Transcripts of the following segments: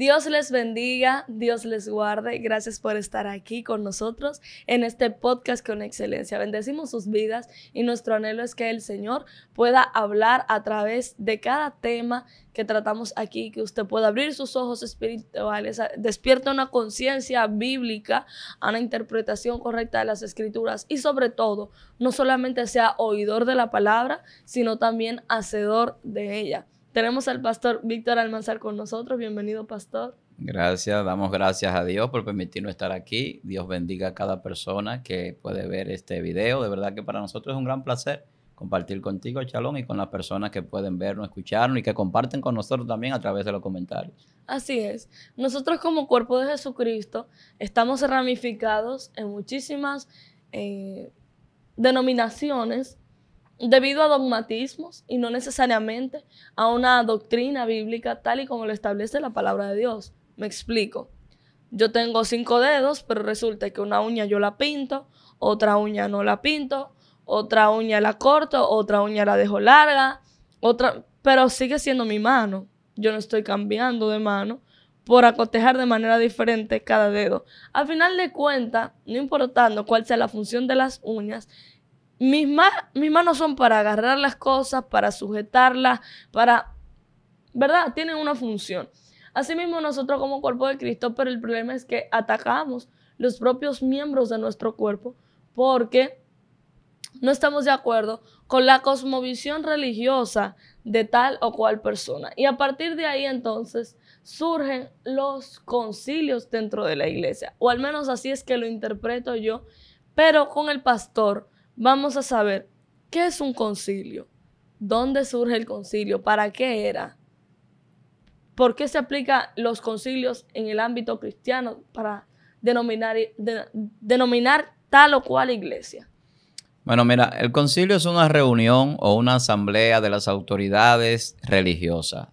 Dios les bendiga, Dios les guarde. Gracias por estar aquí con nosotros en este podcast con excelencia. Bendecimos sus vidas y nuestro anhelo es que el Señor pueda hablar a través de cada tema que tratamos aquí, que usted pueda abrir sus ojos espirituales, despierta una conciencia bíblica, a una interpretación correcta de las escrituras y sobre todo, no solamente sea oidor de la palabra, sino también hacedor de ella. Tenemos al pastor Víctor Almanzar con nosotros. Bienvenido, pastor. Gracias, damos gracias a Dios por permitirnos estar aquí. Dios bendiga a cada persona que puede ver este video. De verdad que para nosotros es un gran placer compartir contigo, Chalón, y con las personas que pueden vernos, escucharnos y que comparten con nosotros también a través de los comentarios. Así es. Nosotros como cuerpo de Jesucristo estamos ramificados en muchísimas eh, denominaciones debido a dogmatismos y no necesariamente a una doctrina bíblica tal y como lo establece la palabra de Dios. Me explico. Yo tengo cinco dedos, pero resulta que una uña yo la pinto, otra uña no la pinto, otra uña la corto, otra uña la dejo larga, otra, pero sigue siendo mi mano. Yo no estoy cambiando de mano por acotejar de manera diferente cada dedo. Al final de cuentas, no importando cuál sea la función de las uñas, mis, manos son para agarrar las cosas, para sujetarlas, para... ¿Verdad? Tienen una función. Asimismo, nosotros como cuerpo de Cristo, pero el problema es que atacamos los propios miembros de nuestro cuerpo porque no estamos de acuerdo con la cosmovisión religiosa de tal o cual persona. Y a partir de ahí entonces surgen los concilios dentro de la iglesia, o al menos así es que lo interpreto yo, pero con el pastor vamos a saber qué es un concilio, dónde surge el concilio, para qué era, por qué se aplican los concilios en el ámbito cristiano para denominar, denominar tal o cual iglesia. Bueno, mira, el concilio es una reunión o una asamblea de las autoridades religiosas,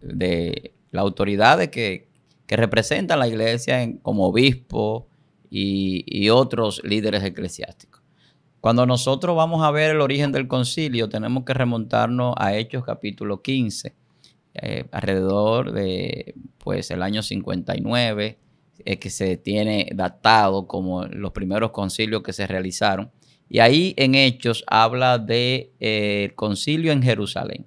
de las autoridades que, que representan la iglesia como obispo y otros líderes eclesiásticos. Cuando nosotros vamos a ver el origen del concilio, tenemos que remontarnos a Hechos capítulo 15, eh, alrededor de pues el año 59, eh, que se tiene datado como los primeros concilios que se realizaron. Y ahí en Hechos habla de eh, concilio en Jerusalén.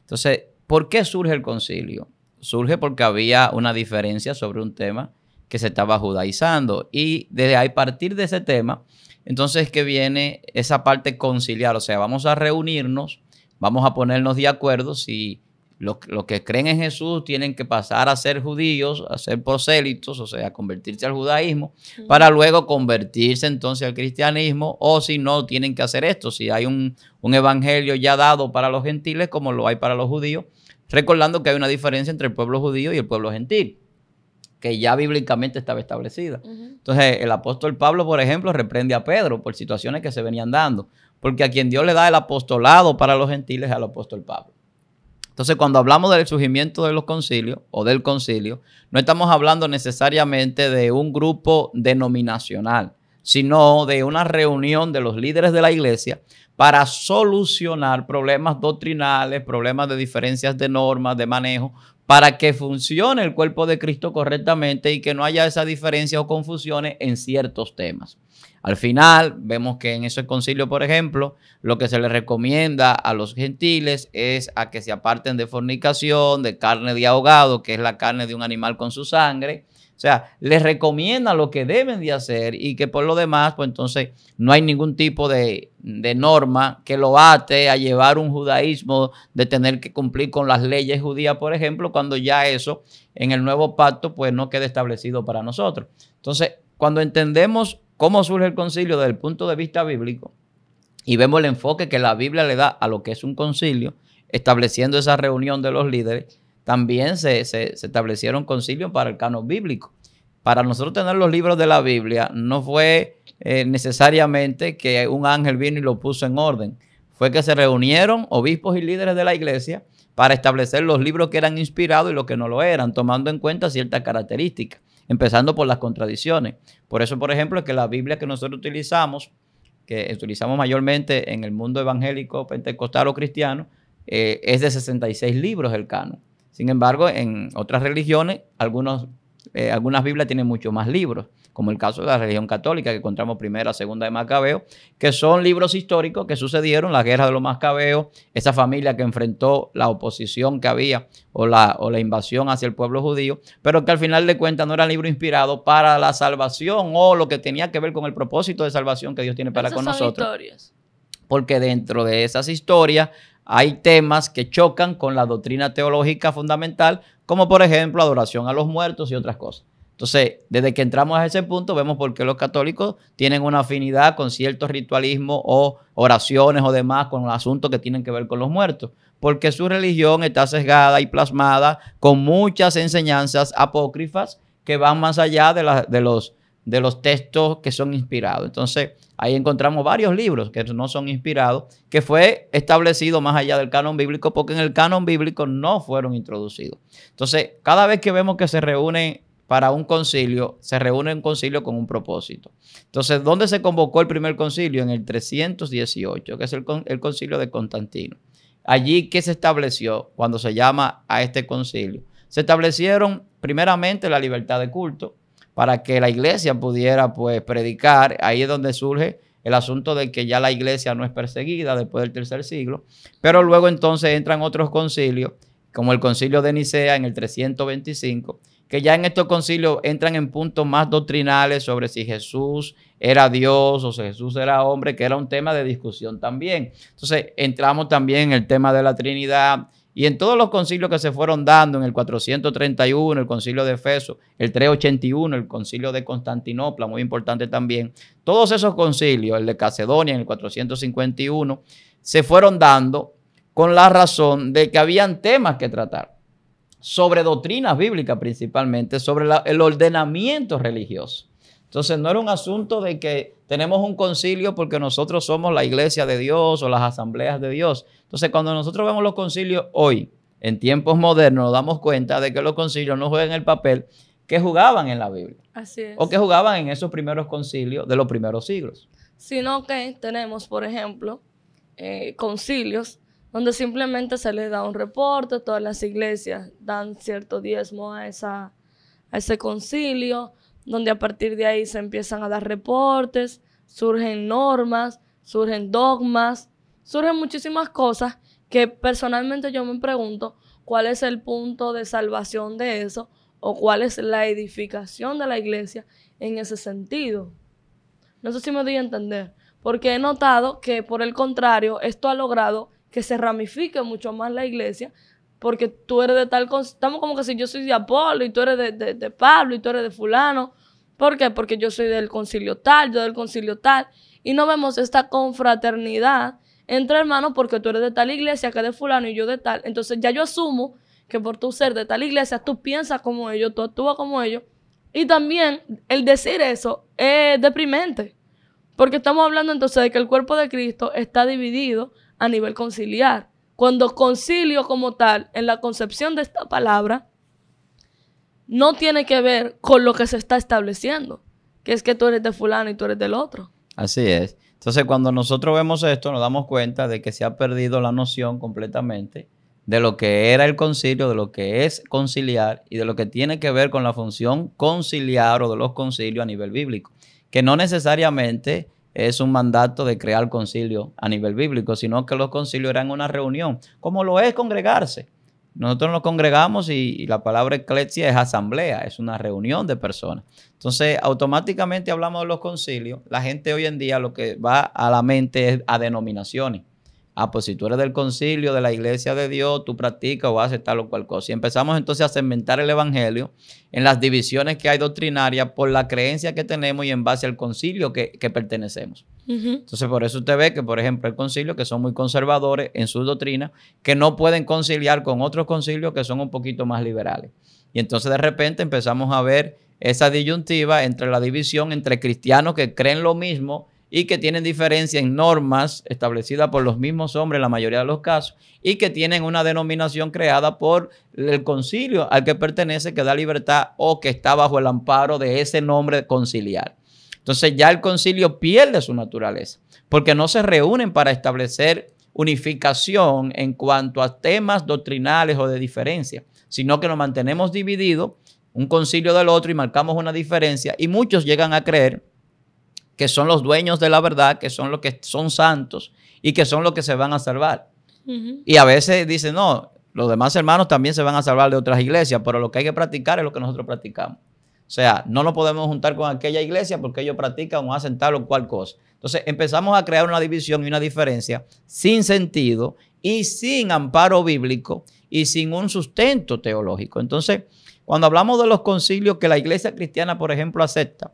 Entonces, ¿por qué surge el concilio? Surge porque había una diferencia sobre un tema que se estaba judaizando. Y desde ahí, partir de ese tema, entonces que viene esa parte conciliar, o sea, vamos a reunirnos, vamos a ponernos de acuerdo si los, que creen en Jesús tienen que pasar a ser judíos, a ser prosélitos, o sea, convertirse al judaísmo, para luego convertirse entonces al cristianismo, o si no, tienen que hacer esto, si hay un, un evangelio ya dado para los gentiles como lo hay para los judíos, recordando que hay una diferencia entre el pueblo judío y el pueblo gentil que ya bíblicamente estaba establecida. Entonces, el apóstol Pablo, por ejemplo, reprende a Pedro por situaciones que se venían dando, porque a quien Dios le da el apostolado para los gentiles es al apóstol Pablo. Entonces, cuando hablamos del surgimiento de los concilios o del concilio, no estamos hablando necesariamente de un grupo denominacional, sino de una reunión de los líderes de la iglesia para solucionar problemas doctrinales, problemas de diferencias de normas, de manejo, para que funcione el cuerpo de Cristo correctamente y que no haya esa diferencia o confusiones en ciertos temas. Al final, vemos que en ese concilio, por ejemplo, lo que se le recomienda a los gentiles es a que se aparten de fornicación, de carne de ahogado, que es la carne de un animal con su sangre, o sea, les recomienda lo que deben de hacer y que por lo demás, pues entonces no hay ningún tipo de, norma que lo ate a llevar un judaísmo de tener que cumplir con las leyes judías, por ejemplo, cuando ya eso en el nuevo pacto pues no queda establecido para nosotros. Entonces, cuando entendemos cómo surge el concilio desde el punto de vista bíblico y vemos el enfoque que la Biblia le da a lo que es un concilio, estableciendo esa reunión de los líderes, también se, establecieron concilios para el canon bíblico. Para nosotros tener los libros de la Biblia no fue eh, necesariamente que un ángel vino y lo puso en orden. Fue que se reunieron obispos y líderes de la iglesia para establecer los libros que eran inspirados y los que no lo eran, tomando en cuenta ciertas características, empezando por las contradicciones. Por eso, por ejemplo, es que la Biblia que nosotros utilizamos, que utilizamos mayormente en el mundo evangélico, pentecostal o cristiano, eh, es de 66 libros el canon. Sin embargo, en otras religiones, eh, algunas Biblias tienen muchos más libros, como el caso de la religión católica, que encontramos primera, segunda de Macabeo, que son libros históricos que sucedieron, la guerra de los Macabeos, esa familia que enfrentó la oposición que había o la, invasión hacia el pueblo judío, pero que al final de cuentas no era libro inspirado para la salvación o lo que tenía que ver con el propósito de salvación que Dios tiene para con nosotros. porque dentro de esas historias hay temas que chocan con la doctrina teológica fundamental, como por ejemplo adoración a los muertos y otras cosas. Entonces, desde que entramos a ese punto, vemos por qué los católicos tienen una afinidad con ciertos ritualismos o oraciones o demás con asuntos que tienen que ver con los muertos, porque su religión está sesgada y plasmada con muchas enseñanzas apócrifas que van más allá de, los, de los textos que son inspirados. Entonces, Ahí encontramos varios libros que no son inspirados, que fue establecido más allá del canon bíblico, porque en el canon bíblico no fueron introducidos. Entonces, cada vez que vemos que se reúne para un concilio, se reúne un concilio con un propósito. Entonces, ¿dónde se convocó el primer concilio? En el 318, que es el, el concilio de Constantino. Allí, ¿qué se estableció cuando se llama a este concilio? Se establecieron primeramente la libertad de culto, para que la iglesia pudiera pues predicar. Ahí es donde surge el asunto de que ya la iglesia no es perseguida después del tercer siglo, pero luego entonces entran otros concilios, como el concilio de Nicea en el 325, que ya en estos concilios entran en puntos más doctrinales sobre si Jesús era Dios o si Jesús era hombre, que era un tema de discusión también. Entonces entramos también en el tema de la Trinidad, y en todos los concilios que se fueron dando, en el 431, el concilio de Efeso, el 381, el concilio de Constantinopla, muy importante también, todos esos concilios, el de Cacedonia en el 451, se fueron dando con la razón de que habían temas que tratar, sobre doctrinas bíblicas principalmente, sobre el ordenamiento religioso. Entonces no era un asunto de que tenemos un concilio porque nosotros somos la iglesia de Dios o las asambleas de Dios. Entonces, cuando nosotros vemos los concilios hoy, en tiempos modernos, nos damos cuenta de que los concilios no juegan el papel que jugaban en la Biblia. Así es. O que jugaban en esos primeros concilios de los primeros siglos. Sino que tenemos, por ejemplo, eh, concilios donde simplemente se les da un reporte, todas las iglesias dan cierto diezmo a ese concilio, donde a partir de ahí se empiezan a dar reportes, surgen normas, surgen dogmas, surgen muchísimas cosas que personalmente yo me pregunto cuál es el punto de salvación de eso o cuál es la edificación de la iglesia en ese sentido. No sé si me doy a entender, porque he notado que por el contrario, esto ha logrado que se ramifique mucho más la iglesia, porque tú eres de tal estamos como que si yo soy de Apolo y tú eres de, de Pablo y tú eres de fulano, ¿por qué? Porque yo soy del concilio tal, yo del concilio tal, y no vemos esta confraternidad entra hermano porque tú eres de tal iglesia, que de fulano y yo de tal. Entonces ya yo asumo que por tu ser de tal iglesia, tú piensas como ellos, tú actúas como ellos. Y también el decir eso es deprimente, porque estamos hablando entonces de que el cuerpo de Cristo está dividido a nivel conciliar. Cuando concilio como tal, en la concepción de esta palabra, no tiene que ver con lo que se está estableciendo, que es que tú eres de fulano y tú eres del otro. Así es. Entonces, cuando nosotros vemos esto, nos damos cuenta de que se ha perdido la noción completamente de lo que era el concilio, de lo que es conciliar y de lo que tiene que ver con la función conciliar o de los concilios a nivel bíblico, que no necesariamente es un mandato de crear concilio a nivel bíblico, sino que los concilios eran una reunión, como lo es congregarse. Nosotros nos congregamos y, la palabra eclesia es asamblea, es una reunión de personas. Entonces, automáticamente hablamos de los concilios. La gente hoy en día lo que va a la mente es a denominaciones. Ah, pues si tú eres del concilio, de la iglesia de Dios, tú practicas o haces tal o cual cosa. Y empezamos entonces a segmentar el evangelio en las divisiones que hay doctrinarias por la creencia que tenemos y en base al concilio que pertenecemos. Entonces, por eso usted ve que, por ejemplo, el concilio, que son muy conservadores en su doctrina que no pueden conciliar con otros concilios que son un poquito más liberales. Y entonces de repente empezamos a ver esa disyuntiva entre la división entre cristianos que creen lo mismo y que tienen diferencia en normas establecidas por los mismos hombres en la mayoría de los casos, y que tienen una denominación creada por el concilio al que pertenece, que da libertad o que está bajo el amparo de ese nombre conciliar. Entonces ya el concilio pierde su naturaleza, porque no se reúnen para establecer unificación en cuanto a temas doctrinales o de diferencia, sino que nos mantenemos divididos un concilio del otro y marcamos una diferencia y muchos llegan a creer que son los dueños de la verdad, que son los que son santos y que son los que se van a salvar. Y a veces dicen, no, los demás hermanos también se van a salvar de otras iglesias, pero lo que hay que practicar es lo que nosotros practicamos. O sea, no nos podemos juntar con aquella iglesia porque ellos practican o hacen tal o cual cosa. Entonces empezamos a crear una división y una diferencia sin sentido y sin amparo bíblico y sin un sustento teológico. Entonces, cuando hablamos de los concilios que la iglesia cristiana, por ejemplo, acepta,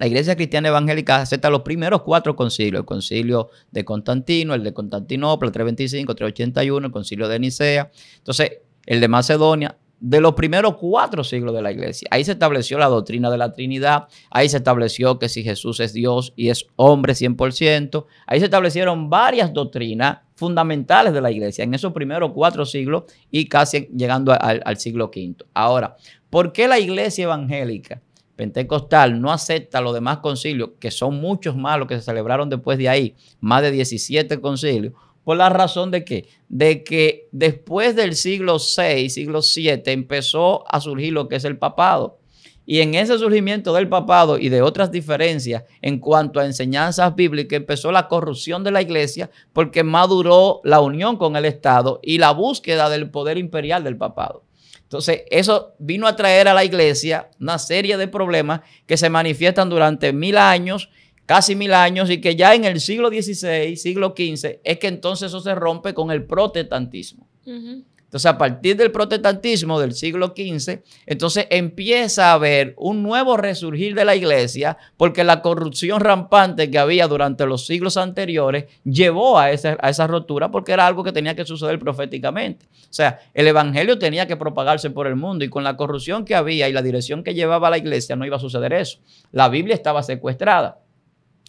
la iglesia cristiana evangélica acepta los primeros cuatro concilios, el concilio de Constantino, el de Constantinopla, el 325, 381, el concilio de Nicea, entonces el de Macedonia, de los primeros cuatro siglos de la iglesia. Ahí se estableció la doctrina de la Trinidad, ahí se estableció que si Jesús es Dios y es hombre 100%, ahí se establecieron varias doctrinas fundamentales de la iglesia en esos primeros cuatro siglos y casi llegando al, siglo V. Ahora, ¿por qué la iglesia evangélica? pentecostal no acepta los demás concilios, que son muchos más los que se celebraron después de ahí, más de 17 concilios, por la razón de que, de que después del siglo VI, siglo VII, empezó a surgir lo que es el papado. Y en ese surgimiento del papado y de otras diferencias en cuanto a enseñanzas bíblicas, empezó la corrupción de la iglesia porque maduró la unión con el Estado y la búsqueda del poder imperial del papado. Entonces, eso vino a traer a la iglesia una serie de problemas que se manifiestan durante mil años casi mil años y que ya en el siglo XVI, siglo XV, es que entonces eso se rompe con el protestantismo. Entonces, a partir del protestantismo del siglo XV, entonces empieza a haber un nuevo resurgir de la iglesia, porque la corrupción rampante que había durante los siglos anteriores llevó a esa, a esa rotura, porque era algo que tenía que suceder proféticamente. O sea, el evangelio tenía que propagarse por el mundo, y con la corrupción que había y la dirección que llevaba la iglesia no iba a suceder eso. La Biblia estaba secuestrada.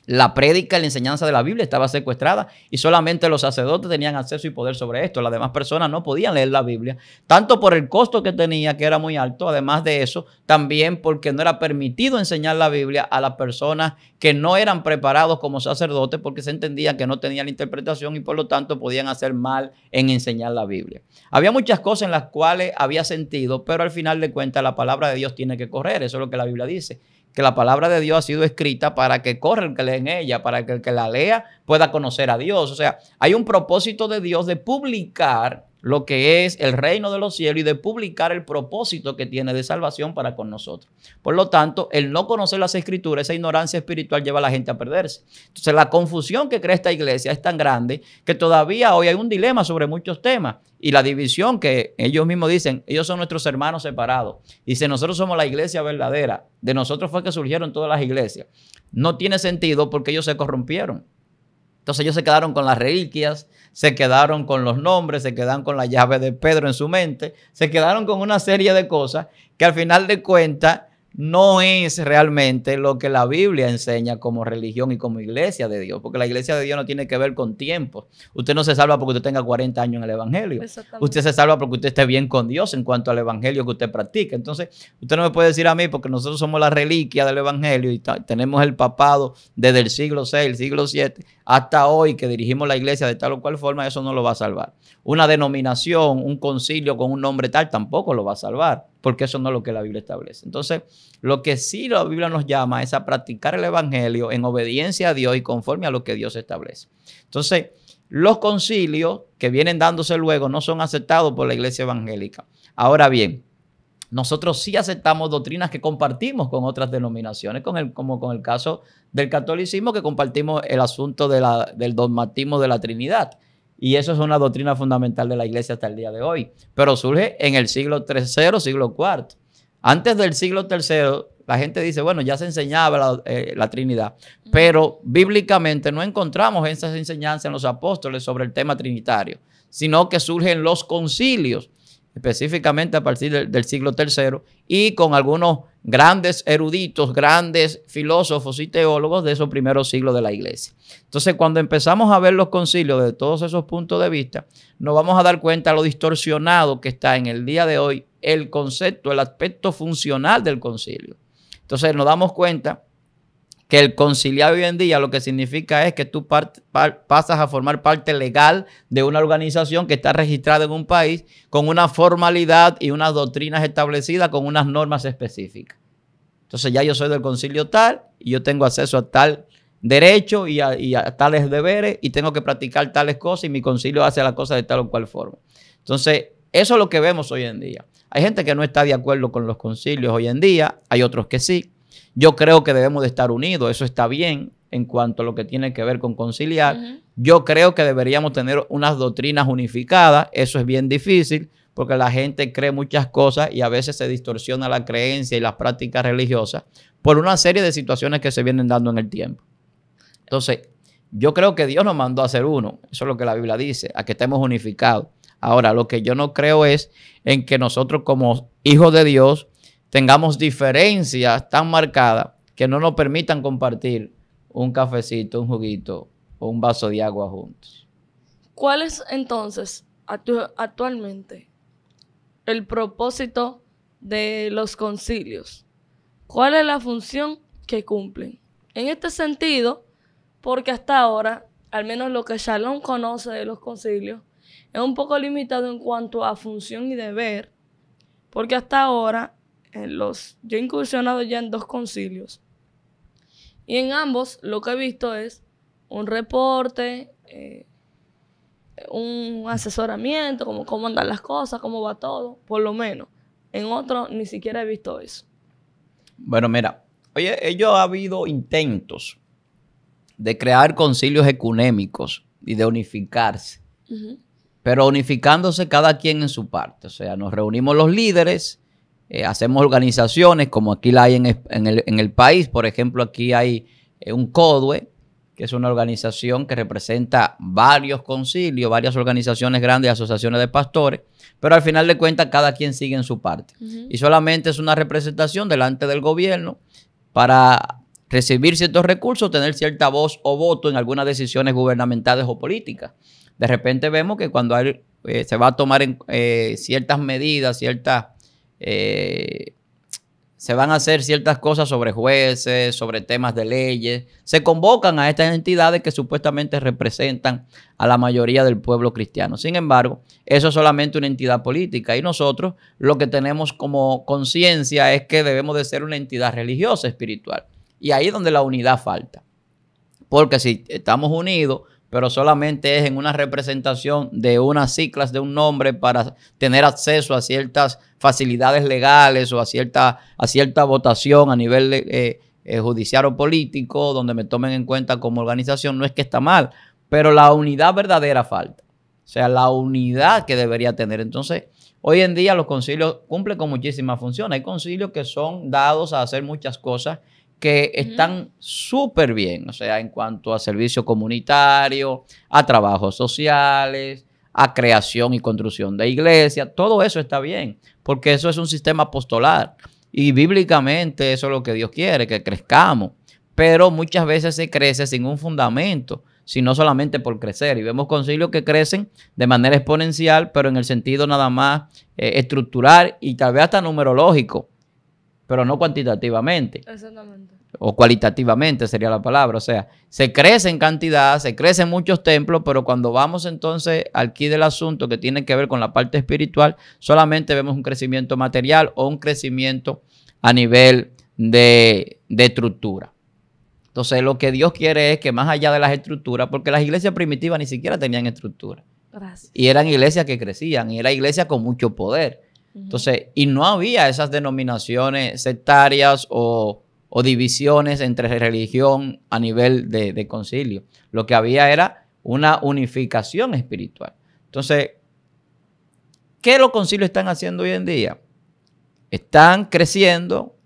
La prédica y la enseñanza de la Biblia estaba secuestrada y solamente los sacerdotes tenían acceso y poder sobre esto. Las demás personas no podían leer la Biblia, tanto por el costo que tenía, que era muy alto, además de eso, también porque no era permitido enseñar la Biblia a las personas que no eran preparados como sacerdotes porque se entendía que no tenían la interpretación y por lo tanto podían hacer mal en enseñar la Biblia. Había muchas cosas en las cuales había sentido, pero al final de cuentas la palabra de Dios tiene que correr, eso es lo que la Biblia dice que la palabra de Dios ha sido escrita para que corra el que lee en ella, para que el que la lea pueda conocer a Dios. O sea, hay un propósito de Dios de publicar lo que es el reino de los cielos y de publicar el propósito que tiene de salvación para con nosotros. Por lo tanto, el no conocer las escrituras, esa ignorancia espiritual lleva a la gente a perderse. Entonces, la confusión que crea esta iglesia es tan grande que todavía hoy hay un dilema sobre muchos temas y la división que ellos mismos dicen, ellos son nuestros hermanos separados. Y si nosotros somos la iglesia verdadera, de nosotros fue que surgieron todas las iglesias. No tiene sentido porque ellos se corrompieron. Entonces ellos se quedaron con las reliquias, se quedaron con los nombres, se quedaron con la llave de Pedro en su mente, se quedaron con una serie de cosas que al final de cuentas no es realmente lo que la Biblia enseña como religión y como iglesia de Dios, porque la iglesia de Dios no tiene que ver con tiempo. Usted no se salva porque usted tenga 40 años en el Evangelio. Usted se salva porque usted esté bien con Dios en cuanto al Evangelio que usted practica. Entonces, usted no me puede decir a mí, porque nosotros somos la reliquia del Evangelio y tenemos el papado desde el siglo VI, el siglo VII, hasta hoy que dirigimos la iglesia de tal o cual forma, eso no lo va a salvar. Una denominación, un concilio con un nombre tal, tampoco lo va a salvar, porque eso no es lo que la Biblia establece. Entonces, lo que sí la Biblia nos llama es a practicar el Evangelio en obediencia a Dios y conforme a lo que Dios establece. Entonces, los concilios que vienen dándose luego no son aceptados por la iglesia evangélica. Ahora bien, nosotros sí aceptamos doctrinas que compartimos con otras denominaciones, con el, como con el caso del catolicismo, que compartimos el asunto del dogmatismo de la Trinidad. Y eso es una doctrina fundamental de la iglesia hasta el día de hoy. Pero surge en el siglo III, siglo IV. Antes del siglo III, la gente dice, bueno, ya se enseñaba la eh, Trinidad, pero bíblicamente no encontramos esas enseñanzas en los apóstoles sobre el tema trinitario, sino que surgen los concilios específicamente a partir del, siglo III, y con algunos grandes eruditos, grandes filósofos y teólogos de esos primeros siglos de la iglesia. Entonces, cuando empezamos a ver los concilios desde todos esos puntos de vista, nos vamos a dar cuenta de lo distorsionado que está en el día de hoy el concepto, el aspecto funcional del concilio. Entonces, nos damos cuenta que el conciliar hoy en día lo que significa es que tú pasas a formar parte legal de una organización que está registrada en un país con una formalidad y unas doctrinas establecidas, con unas normas específicas. Entonces ya yo soy del concilio tal y yo tengo acceso a tal derecho y a, y a tales deberes y tengo que practicar tales cosas y mi concilio hace las cosas de tal o cual forma. Entonces, eso es lo que vemos hoy en día. Hay gente que no está de acuerdo con los concilios hoy en día, hay otros que sí, yo creo que debemos de estar unidos, eso está bien en cuanto a lo que tiene que ver con conciliar. Yo creo que deberíamos tener unas doctrinas unificadas, eso es bien difícil porque la gente cree muchas cosas y a veces se distorsiona la creencia y las prácticas religiosas por una serie de situaciones que se vienen dando en el tiempo. Entonces, yo creo que Dios nos mandó a ser uno, eso es lo que la Biblia dice, a que estemos unificados. Ahora, lo que yo no creo es en que nosotros como hijos de Dios tengamos diferencias tan marcadas que no nos permitan compartir un cafecito, un juguito o un vaso de agua juntos. ¿Cuál es entonces actualmente el propósito de los concilios? ¿Cuál es la función que cumplen? En este sentido, porque hasta ahora, al menos lo que Shalom conoce de los concilios, es un poco limitado en cuanto a función y deber, porque hasta ahora los, yo he incursionado ya en dos concilios. Y en ambos lo que he visto es un reporte, eh, un asesoramiento, como cómo andan las cosas, cómo va todo, por lo menos. En otro ni siquiera he visto eso. Bueno, mira, oye, ellos ha habido intentos de crear concilios ecunémicos y de unificarse. Pero unificándose cada quien en su parte. O sea, nos reunimos los líderes, eh, hacemos organizaciones como aquí la hay en, el, país. Por ejemplo, aquí hay eh, un CODUE, que es una organización que representa varios concilios, varias organizaciones grandes, asociaciones de pastores, pero al final de cuentas cada quien sigue en su parte. Y solamente es una representación delante del gobierno para recibir ciertos recursos, tener cierta voz o voto en algunas decisiones gubernamentales o políticas. De repente vemos que cuando eh, se va a tomar ciertas medidas, ciertas eh, se van a hacer ciertas cosas sobre jueces, sobre temas de leyes. Se convocan a estas entidades que supuestamente representan a la mayoría del pueblo cristiano. Sin embargo, eso es solamente una entidad política y nosotros lo que tenemos como conciencia es que debemos de ser una entidad religiosa espiritual. Y ahí es donde la unidad falta. Porque si estamos unidos, pero solamente es en una representación de unas ciclas de un nombre para tener acceso a ciertas facilidades legales o a cierta, a cierta votación a nivel eh, eh, judicial o político, donde me tomen en cuenta como organización, no es que está mal, pero la unidad verdadera falta. O sea, la unidad que debería tener. Entonces, hoy en día los concilios cumplen con muchísimas funciones. Hay concilios que son dados a hacer muchas cosas que están súper bien, o sea, en cuanto a servicio comunitario, a trabajos sociales, a creación y construcción de iglesias, todo eso está bien, porque eso es un sistema apostolar y bíblicamente eso es lo que Dios quiere, que crezcamos, pero muchas veces se crece sin un fundamento, sino solamente por crecer y vemos concilios que crecen de manera exponencial, pero en el sentido nada más eh, estructural y tal vez hasta numerológico pero no cuantitativamente. O cualitativamente sería la palabra. O sea, se crece en cantidad, se crece muchos templos, pero cuando vamos entonces al quid del asunto que tiene que ver con la parte espiritual, solamente vemos un crecimiento material o un crecimiento a nivel de, estructura. Entonces, lo que Dios quiere es que más allá de las estructuras, porque las iglesias primitivas ni siquiera tenían estructura. Y eran iglesias que crecían, y eran iglesias con mucho poder. Entonces, y no había esas denominaciones sectarias o, divisiones entre religión a nivel de, de, concilio. Lo que había era una unificación espiritual. Entonces, ¿qué los concilios están haciendo hoy en día? Están creciendo,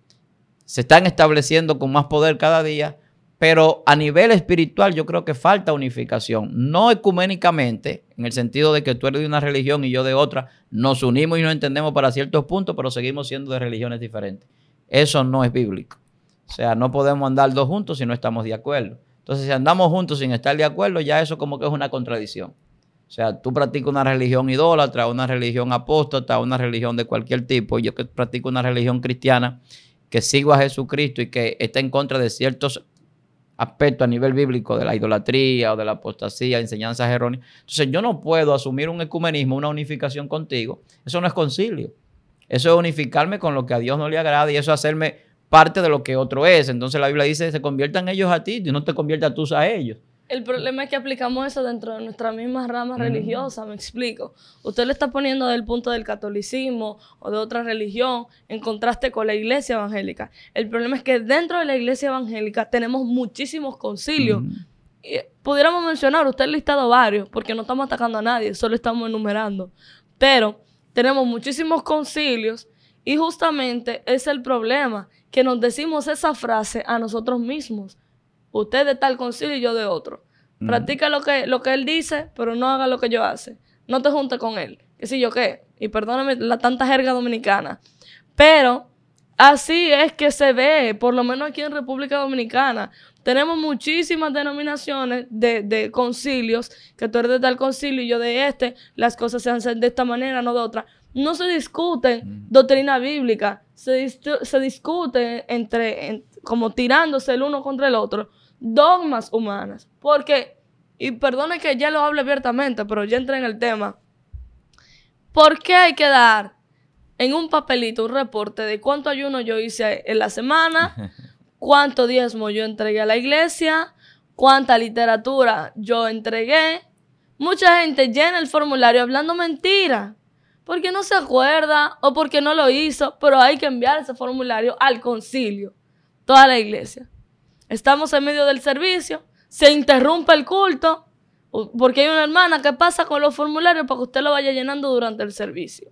se están estableciendo con más poder cada día, pero a nivel espiritual yo creo que falta unificación, no ecuménicamente, en el sentido de que tú eres de una religión y yo de otra, nos unimos y nos entendemos para ciertos puntos, pero seguimos siendo de religiones diferentes. Eso no es bíblico. O sea, no podemos andar dos juntos si no estamos de acuerdo. Entonces, si andamos juntos sin estar de acuerdo, ya eso como que es una contradicción. O sea, tú practicas una religión idólatra, una religión apóstata, una religión de cualquier tipo. Yo que practico una religión cristiana que sigo a Jesucristo y que está en contra de ciertos aspecto a nivel bíblico de la idolatría o de la apostasía, enseñanzas erróneas. Entonces yo no puedo asumir un ecumenismo, una unificación contigo. Eso no es concilio. Eso es unificarme con lo que a Dios no le agrada y eso es hacerme parte de lo que otro es. Entonces la Biblia dice, se conviertan ellos a ti y no te convierta tú a ellos. El problema es que aplicamos eso dentro de nuestras mismas ramas religiosa, religiosas, me explico. Usted le está poniendo del punto del catolicismo o de otra religión en contraste con la iglesia evangélica. El problema es que dentro de la iglesia evangélica tenemos muchísimos concilios. Y eh, pudiéramos mencionar, usted ha listado varios, porque no estamos atacando a nadie, solo estamos enumerando. Pero tenemos muchísimos concilios y justamente es el problema, que nos decimos esa frase a nosotros mismos. Usted de tal concilio y yo de otro. Practica lo que, lo que él dice, pero no haga lo que yo hace. No te juntes con él. que si yo qué? Y perdóname la tanta jerga dominicana. Pero así es que se ve, por lo menos aquí en República Dominicana. Tenemos muchísimas denominaciones de, concilios, que tú eres de tal concilio y yo de este, las cosas se hacen de esta manera, no de otra. No se discuten doctrina bíblica, se, discuten entre, como tirándose el uno contra el otro, dogmas humanas. Porque, y perdone que ya lo hable abiertamente, pero ya entré en el tema. ¿Por qué hay que dar en un papelito un reporte de cuánto ayuno yo hice en la semana, cuánto diezmo yo entregué a la iglesia, cuánta literatura yo entregué? Mucha gente llena el formulario hablando mentira, porque no se acuerda o porque no lo hizo, pero hay que enviar ese formulario al concilio, toda la iglesia. Estamos en medio del servicio, se interrumpe el culto porque hay una hermana que pasa con los formularios para que usted lo vaya llenando durante el servicio.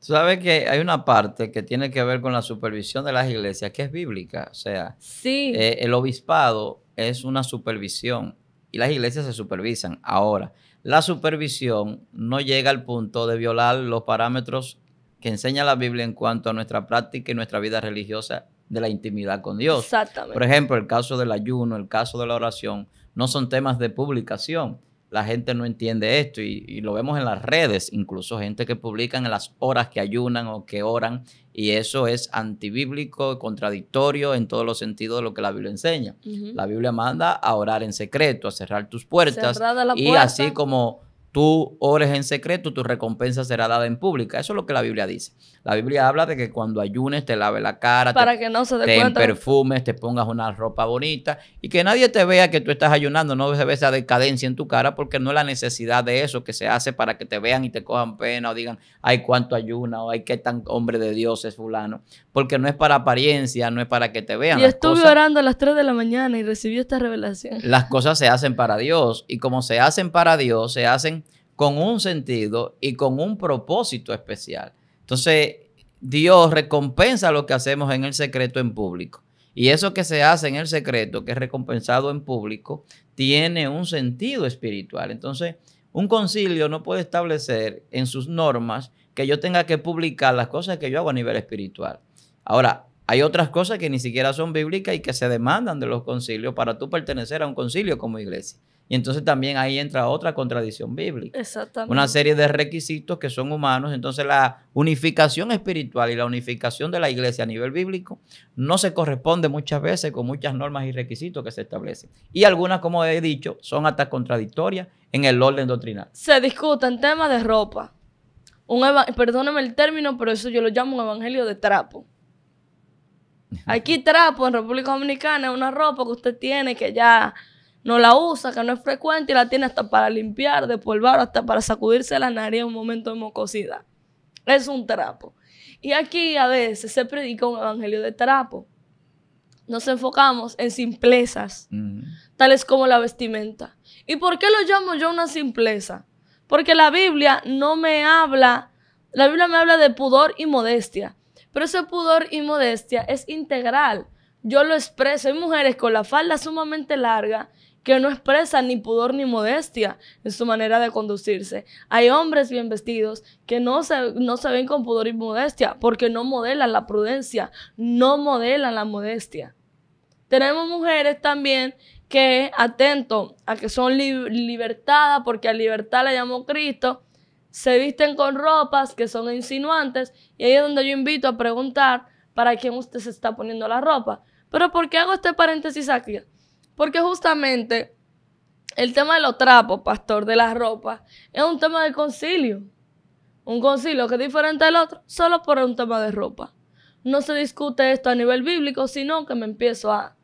Tú sabes que hay una parte que tiene que ver con la supervisión de las iglesias que es bíblica. O sea, eh, el obispado es una supervisión y las iglesias se supervisan. Ahora, la supervisión no llega al punto de violar los parámetros que enseña la Biblia en cuanto a nuestra práctica y nuestra vida religiosa de la intimidad con Dios. Exactamente. Por ejemplo, el caso del ayuno, el caso de la oración, no son temas de publicación. La gente no entiende esto y, lo vemos en las redes, incluso gente que publica en las horas que ayunan o que oran y eso es antibíblico, contradictorio en todos los sentidos de lo que la Biblia enseña. La Biblia manda a orar en secreto, a cerrar tus puertas y así como tú ores en secreto, tu recompensa será dada en pública. Eso es lo que la Biblia dice. La Biblia habla de que cuando ayunes te laves la cara, te, perfumes, te pongas una ropa bonita y que nadie te vea que tú estás ayunando, no se ve esa decadencia en tu cara porque no es la necesidad de eso que se hace para que te vean y te cojan pena o digan, ay, cuánto ayuna o ay, qué tan hombre de Dios es fulano, porque no es para apariencia, no es para que te vean. Yo estuve orando a las 3 de la mañana y recibió esta revelación. Las cosas se hacen para Dios y como se hacen para Dios, se hacen con un sentido y con un propósito especial. Entonces, Dios recompensa lo que hacemos en el secreto en público. Y eso que se hace en el secreto, que es recompensado en público, tiene un sentido espiritual. Entonces, un concilio no puede establecer en sus normas que yo tenga que publicar las cosas que yo hago a nivel espiritual. Ahora, hay otras cosas que ni siquiera son bíblicas y que se demandan de los concilios para tú pertenecer a un concilio como iglesia. Y entonces también ahí entra otra contradicción bíblica. Exactamente. Una serie de requisitos que son humanos. Entonces la unificación espiritual y la unificación de la iglesia a nivel bíblico no se corresponde muchas veces con muchas normas y requisitos que se establecen. Y algunas, como he dicho, son hasta contradictorias en el orden doctrinal. Se en temas de ropa. Un perdóname el término, pero eso yo lo llamo un evangelio de trapo. Aquí trapo en República Dominicana es una ropa que usted tiene que ya no la usa, que no es frecuente y la tiene hasta para limpiar, despolvar, hasta para sacudirse la nariz en un momento de mocosidad. Es un trapo. Y aquí a veces se predica un evangelio de trapo. Nos enfocamos en simplezas, mm. tales como la vestimenta. ¿Y por qué lo llamo yo una simpleza? Porque la Biblia no me habla, la Biblia me habla de pudor y modestia, pero ese pudor y modestia es integral. Yo lo expreso, hay mujeres con la falda sumamente larga que no expresa ni pudor ni modestia en su manera de conducirse. Hay hombres bien vestidos que no se, ven con pudor y modestia porque no modelan la prudencia, no modelan la modestia. Tenemos mujeres también que, atento a que son libertadas porque a libertad la llamó Cristo, se visten con ropas que son insinuantes y ahí es donde yo invito a preguntar para quién usted se está poniendo la ropa. Pero ¿por qué hago este paréntesis aquí? Porque justamente el tema de los trapos, pastor, de la ropa, es un tema de concilio. Un concilio que es diferente al otro, solo por un tema de ropa. No se discute esto a nivel bíblico, sino que me empiezo a,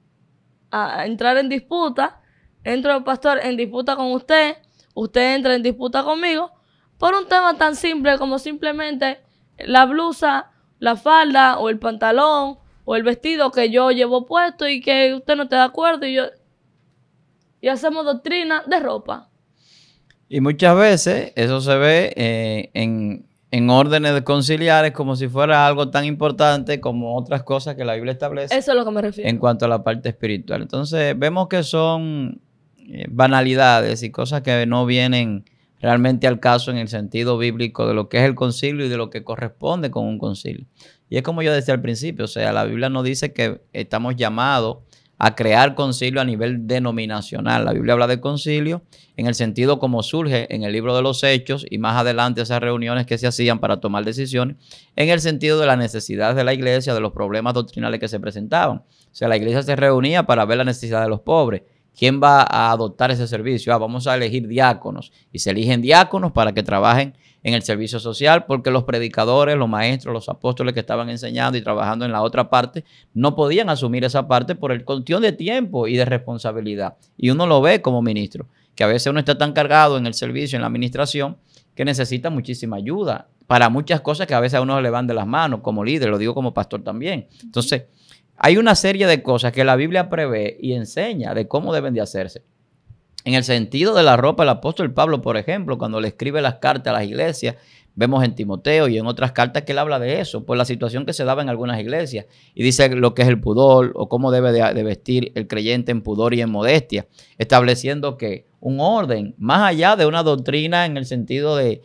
a entrar en disputa. Entro, pastor, en disputa con usted. Usted entra en disputa conmigo por un tema tan simple como simplemente la blusa, la falda o el pantalón o el vestido que yo llevo puesto y que usted no esté de acuerdo y yo y hacemos doctrina de ropa. Y muchas veces eso se ve eh, en, en, órdenes conciliares como si fuera algo tan importante como otras cosas que la Biblia establece. Eso es lo que me refiero. En cuanto a la parte espiritual. Entonces vemos que son eh, banalidades y cosas que no vienen realmente al caso en el sentido bíblico de lo que es el concilio y de lo que corresponde con un concilio. Y es como yo decía al principio, o sea, la Biblia nos dice que estamos llamados a crear concilio a nivel denominacional. La Biblia habla de concilio en el sentido como surge en el libro de los hechos y más adelante esas reuniones que se hacían para tomar decisiones, en el sentido de las necesidades de la iglesia, de los problemas doctrinales que se presentaban. O sea, la iglesia se reunía para ver la necesidad de los pobres. ¿Quién va a adoptar ese servicio? Ah, vamos a elegir diáconos. Y se eligen diáconos para que trabajen en el servicio social, porque los predicadores, los maestros, los apóstoles que estaban enseñando y trabajando en la otra parte, no podían asumir esa parte por el cuestión de tiempo y de responsabilidad. Y uno lo ve como ministro, que a veces uno está tan cargado en el servicio, en la administración, que necesita muchísima ayuda para muchas cosas que a veces a uno le van de las manos como líder, lo digo como pastor también. Entonces, hay una serie de cosas que la Biblia prevé y enseña de cómo deben de hacerse. En el sentido de la ropa, el apóstol Pablo, por ejemplo, cuando le escribe las cartas a las iglesias, vemos en Timoteo y en otras cartas que él habla de eso, por pues la situación que se daba en algunas iglesias, y dice lo que es el pudor o cómo debe de, vestir el creyente en pudor y en modestia, estableciendo que un orden, más allá de una doctrina en el sentido de,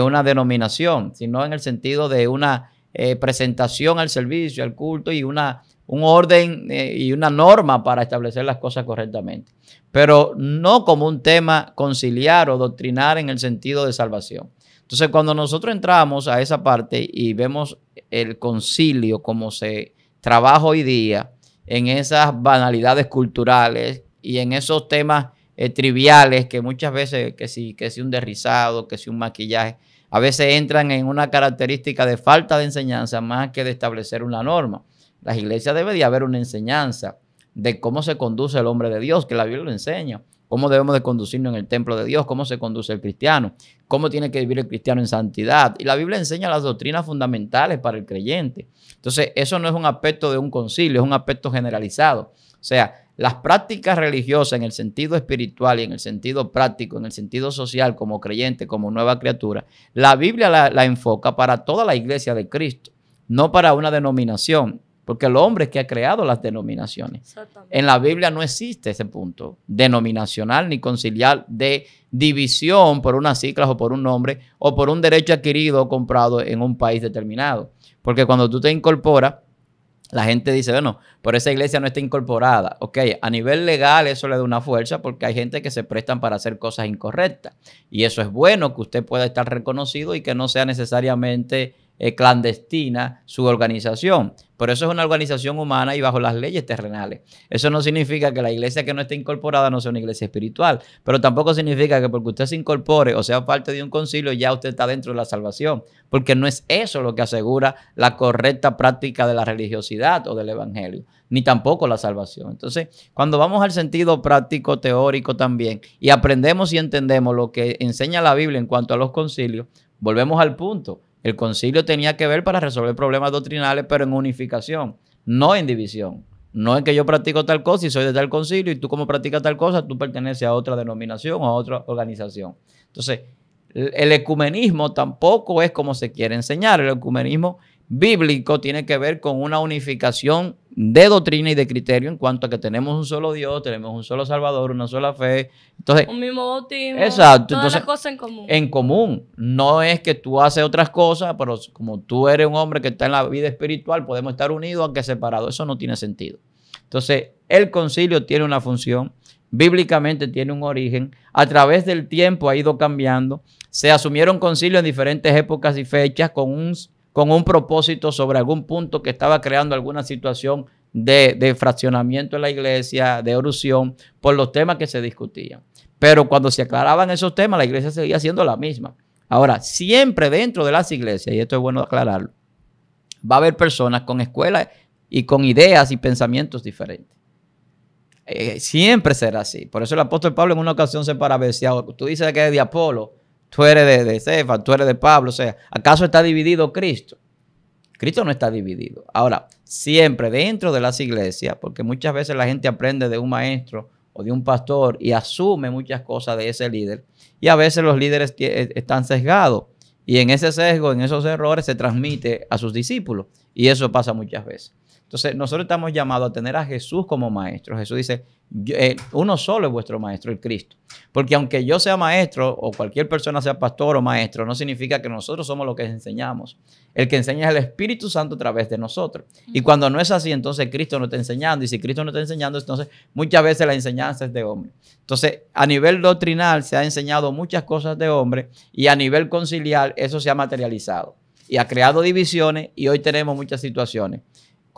una denominación, sino en el sentido de una eh, presentación al servicio, al culto y una un orden eh, y una norma para establecer las cosas correctamente, pero no como un tema conciliar o doctrinar en el sentido de salvación. Entonces, cuando nosotros entramos a esa parte y vemos el concilio como se trabaja hoy día, en esas banalidades culturales y en esos temas eh, triviales que muchas veces, que si, que si un derrizado, que si un maquillaje, a veces entran en una característica de falta de enseñanza más que de establecer una norma las iglesias debe de haber una enseñanza de cómo se conduce el hombre de Dios, que la Biblia lo enseña, cómo debemos de conducirnos en el templo de Dios, cómo se conduce el cristiano, cómo tiene que vivir el cristiano en santidad. Y la Biblia enseña las doctrinas fundamentales para el creyente. Entonces, eso no es un aspecto de un concilio, es un aspecto generalizado. O sea, las prácticas religiosas en el sentido espiritual y en el sentido práctico, en el sentido social, como creyente, como nueva criatura, la Biblia la, la enfoca para toda la iglesia de Cristo, no para una denominación porque el hombre es que ha creado las denominaciones. En la Biblia no existe ese punto denominacional ni conciliar de división por unas siglas o por un nombre o por un derecho adquirido o comprado en un país determinado. Porque cuando tú te incorporas, la gente dice, bueno, pero esa iglesia no está incorporada. Ok, a nivel legal eso le da una fuerza porque hay gente que se prestan para hacer cosas incorrectas. Y eso es bueno que usted pueda estar reconocido y que no sea necesariamente eh, clandestina su organización. Por eso es una organización humana y bajo las leyes terrenales. Eso no significa que la iglesia que no esté incorporada no sea una iglesia espiritual, pero tampoco significa que porque usted se incorpore o sea parte de un concilio ya usted está dentro de la salvación, porque no es eso lo que asegura la correcta práctica de la religiosidad o del evangelio, ni tampoco la salvación. Entonces, cuando vamos al sentido práctico, teórico también, y aprendemos y entendemos lo que enseña la Biblia en cuanto a los concilios, volvemos al punto el concilio tenía que ver para resolver problemas doctrinales, pero en unificación, no en división. No es que yo practico tal cosa y soy de tal concilio y tú como practicas tal cosa, tú perteneces a otra denominación o a otra organización. Entonces, el ecumenismo tampoco es como se quiere enseñar. El ecumenismo bíblico tiene que ver con una unificación de doctrina y de criterio en cuanto a que tenemos un solo Dios, tenemos un solo Salvador, una sola fe. Entonces, un mismo bautismo. Exacto. cosas en común. En común. No es que tú haces otras cosas, pero como tú eres un hombre que está en la vida espiritual, podemos estar unidos aunque separados. Eso no tiene sentido. Entonces, el concilio tiene una función, bíblicamente tiene un origen, a través del tiempo ha ido cambiando, se asumieron concilios en diferentes épocas y fechas con un con un propósito sobre algún punto que estaba creando alguna situación de, fraccionamiento en la iglesia, de erupción, por los temas que se discutían. Pero cuando se aclaraban esos temas, la iglesia seguía siendo la misma. Ahora, siempre dentro de las iglesias, y esto es bueno aclararlo, va a haber personas con escuelas y con ideas y pensamientos diferentes. Eh, siempre será así. Por eso el apóstol Pablo en una ocasión se si Tú dices que es de Apolo, tú eres de, de Cefa, tú eres de Pablo, o sea, ¿acaso está dividido Cristo? Cristo no está dividido. Ahora, siempre dentro de las iglesias, porque muchas veces la gente aprende de un maestro o de un pastor y asume muchas cosas de ese líder, y a veces los líderes eh, están sesgados, y en ese sesgo, en esos errores, se transmite a sus discípulos, y eso pasa muchas veces. Entonces, nosotros estamos llamados a tener a Jesús como maestro. Jesús dice, eh, uno solo es vuestro maestro, el Cristo. Porque aunque yo sea maestro o cualquier persona sea pastor o maestro, no significa que nosotros somos los que enseñamos. El que enseña es el Espíritu Santo a través de nosotros. Y cuando no es así, entonces Cristo no está enseñando. Y si Cristo no está enseñando, entonces muchas veces la enseñanza es de hombre. Entonces, a nivel doctrinal se ha enseñado muchas cosas de hombre y a nivel conciliar eso se ha materializado. Y ha creado divisiones y hoy tenemos muchas situaciones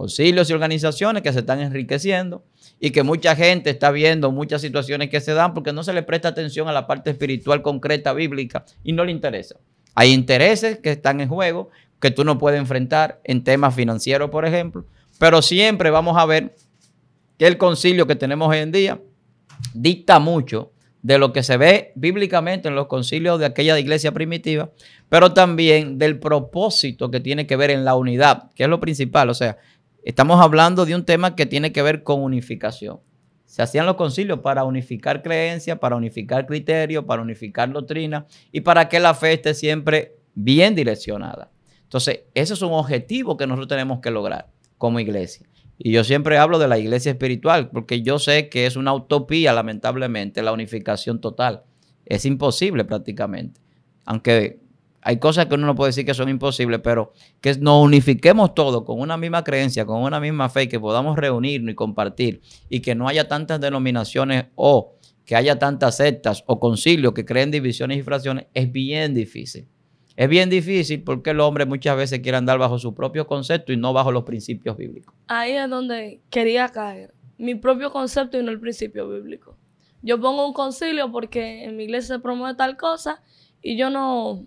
concilios y organizaciones que se están enriqueciendo y que mucha gente está viendo muchas situaciones que se dan porque no se le presta atención a la parte espiritual concreta bíblica y no le interesa. Hay intereses que están en juego que tú no puedes enfrentar en temas financieros, por ejemplo, pero siempre vamos a ver que el concilio que tenemos hoy en día dicta mucho de lo que se ve bíblicamente en los concilios de aquella iglesia primitiva, pero también del propósito que tiene que ver en la unidad, que es lo principal. O sea, Estamos hablando de un tema que tiene que ver con unificación. Se hacían los concilios para unificar creencias, para unificar criterios, para unificar doctrina y para que la fe esté siempre bien direccionada. Entonces, ese es un objetivo que nosotros tenemos que lograr como iglesia. Y yo siempre hablo de la iglesia espiritual, porque yo sé que es una utopía, lamentablemente, la unificación total. Es imposible prácticamente. Aunque hay cosas que uno no puede decir que son imposibles, pero que nos unifiquemos todos con una misma creencia, con una misma fe, que podamos reunirnos y compartir y que no haya tantas denominaciones o que haya tantas sectas o concilios que creen divisiones y fracciones, es bien difícil. Es bien difícil porque el hombre muchas veces quiere andar bajo su propio concepto y no bajo los principios bíblicos. Ahí es donde quería caer, mi propio concepto y no el principio bíblico. Yo pongo un concilio porque en mi iglesia se promueve tal cosa y yo no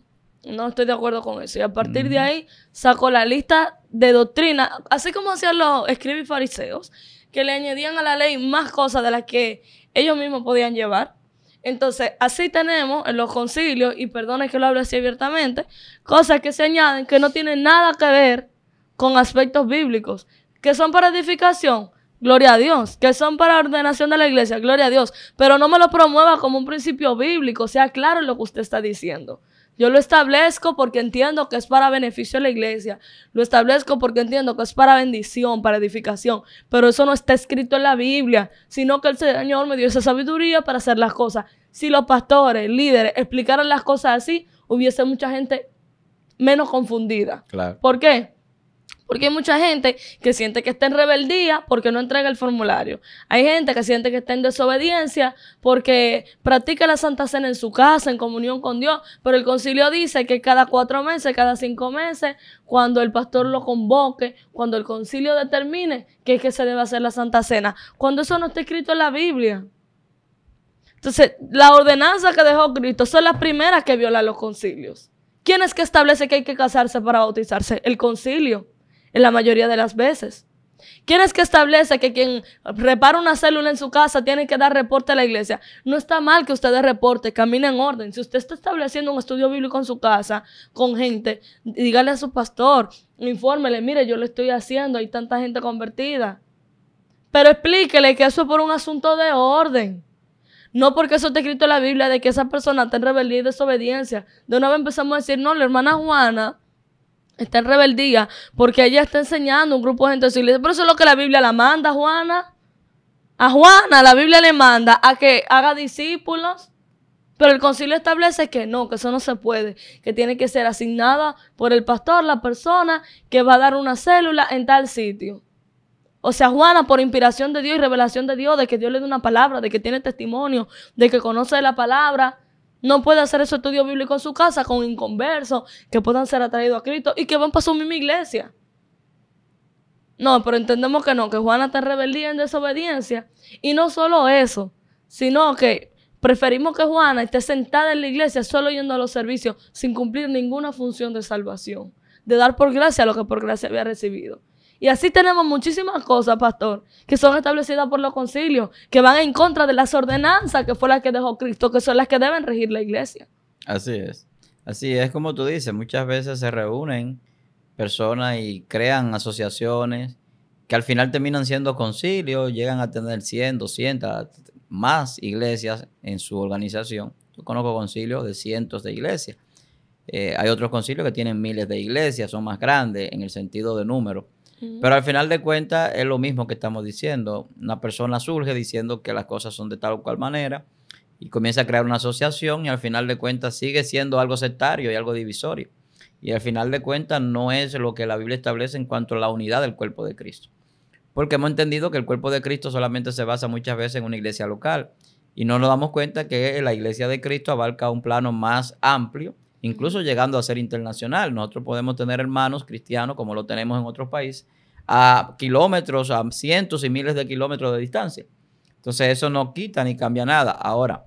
no estoy de acuerdo con eso. Y a partir de mm. ahí sacó la lista de doctrina, así como hacían los escribas fariseos, que le añadían a la ley más cosas de las que ellos mismos podían llevar. Entonces, así tenemos en los concilios, y perdone que lo hable así abiertamente, cosas que se añaden que no tienen nada que ver con aspectos bíblicos, que son para edificación, gloria a Dios, que son para ordenación de la iglesia, gloria a Dios, pero no me lo promueva como un principio bíblico, sea claro lo que usted está diciendo. Yo lo establezco porque entiendo que es para beneficio de la iglesia. Lo establezco porque entiendo que es para bendición, para edificación. Pero eso no está escrito en la Biblia, sino que el Señor me dio esa sabiduría para hacer las cosas. Si los pastores, líderes, explicaran las cosas así, hubiese mucha gente menos confundida. ¿Por qué? Porque hay mucha gente que siente que está en rebeldía porque no entrega el formulario. Hay gente que siente que está en desobediencia porque practica la Santa Cena en su casa, en comunión con Dios, pero el concilio dice que cada cuatro meses, cada cinco meses, cuando el pastor lo convoque, cuando el concilio determine que es que se debe hacer la Santa Cena, cuando eso no está escrito en la Biblia. Entonces, la ordenanza que dejó Cristo son las primeras que violan los concilios. ¿Quién es que establece que hay que casarse para bautizarse? El concilio en la mayoría de las veces. ¿Quién es que establece que quien repara una célula en su casa tiene que dar reporte a la iglesia? No está mal que ustedes reporte, camina en orden. Si usted está estableciendo un estudio bíblico en su casa con gente, dígale a su pastor, infórmele, mire, yo lo estoy haciendo, hay tanta gente convertida. Pero explíquele que eso es por un asunto de orden. No porque eso está escrito en la Biblia de que esa persona está en rebeldía y desobediencia. De una vez empezamos a decir, no, la hermana Juana Está en rebeldía porque ella está enseñando un grupo de gente de Pero eso es lo que la Biblia la manda, Juana. A Juana la Biblia le manda a que haga discípulos. Pero el concilio establece que no, que eso no se puede, que tiene que ser asignada por el pastor la persona que va a dar una célula en tal sitio. O sea, Juana, por inspiración de Dios y revelación de Dios, de que Dios le dé una palabra, de que tiene testimonio, de que conoce la palabra, no puede hacer ese estudio bíblico en su casa con inconversos que puedan ser atraídos a Cristo y que van para su misma iglesia. No, pero entendemos que no, que Juana está en rebeldía, en desobediencia. Y no solo eso, sino que preferimos que Juana esté sentada en la iglesia solo yendo a los servicios sin cumplir ninguna función de salvación, de dar por gracia lo que por gracia había recibido. Y así tenemos muchísimas cosas, pastor, que son establecidas por los concilios, que van en contra de las ordenanzas que fue la que dejó Cristo, que son las que deben regir la iglesia. Así es. Así es como tú dices, muchas veces se reúnen personas y crean asociaciones que al final terminan siendo concilios, llegan a tener 100, 200, más iglesias en su organización. Yo conozco concilios de cientos de iglesias. Eh, hay otros concilios que tienen miles de iglesias, son más grandes en el sentido de número. Pero al final de cuentas es lo mismo que estamos diciendo. Una persona surge diciendo que las cosas son de tal o cual manera y comienza a crear una asociación y al final de cuentas sigue siendo algo sectario y algo divisorio. Y al final de cuentas no es lo que la Biblia establece en cuanto a la unidad del cuerpo de Cristo. Porque hemos entendido que el cuerpo de Cristo solamente se basa muchas veces en una iglesia local y no nos damos cuenta que la iglesia de Cristo abarca un plano más amplio incluso llegando a ser internacional. Nosotros podemos tener hermanos cristianos, como lo tenemos en otros países, a kilómetros, a cientos y miles de kilómetros de distancia. Entonces eso no quita ni cambia nada. Ahora,